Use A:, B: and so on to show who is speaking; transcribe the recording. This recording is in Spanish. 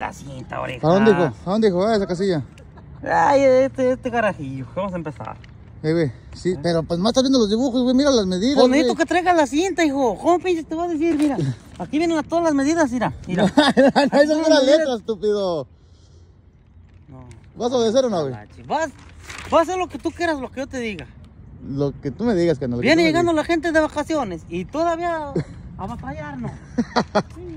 A: La cinta, oreja. ¿A dónde, hijo? ¿A
B: dónde, hijo? ¿A ah, esa casilla? Ay, este, este garajillo. Vamos a empezar. Eh, güey. Sí, pero pues más está viendo los dibujos, güey. Mira las medidas. Bonito
C: que traiga la cinta, hijo. ¿Cómo pinche te voy a decir? Mira. Aquí vienen a todas las medidas, mira. Mira. no, esas son las letras, estúpido. No. ¿Vas a obedecer o no, güey? Vas, vas a hacer lo que tú quieras, lo que yo te diga.
D: Lo que tú me digas, que no. Viene llegando
C: la gente de vacaciones y
E: todavía a batallarnos.